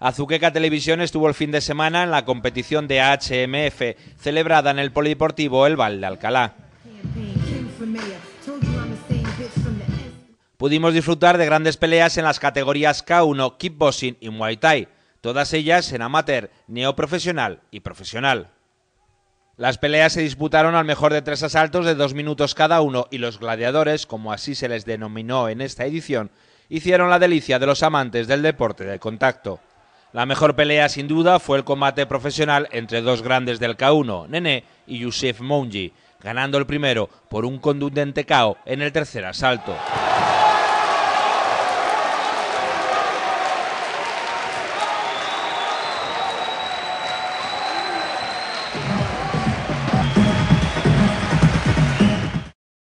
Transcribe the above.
Azuqueca Televisión estuvo el fin de semana en la competición de HMF celebrada en el Polideportivo El Val de Alcalá. Pudimos disfrutar de grandes peleas en las categorías K1, Kickboxing y Muay Thai, todas ellas en amateur, neoprofesional y profesional. Las peleas se disputaron al mejor de tres asaltos de dos minutos cada uno y los gladiadores, como así se les denominó en esta edición, hicieron la delicia de los amantes del deporte de contacto. La mejor pelea, sin duda, fue el combate profesional entre dos grandes del K1, Nene y Yusef Mounji, ganando el primero por un contundente KO en el tercer asalto.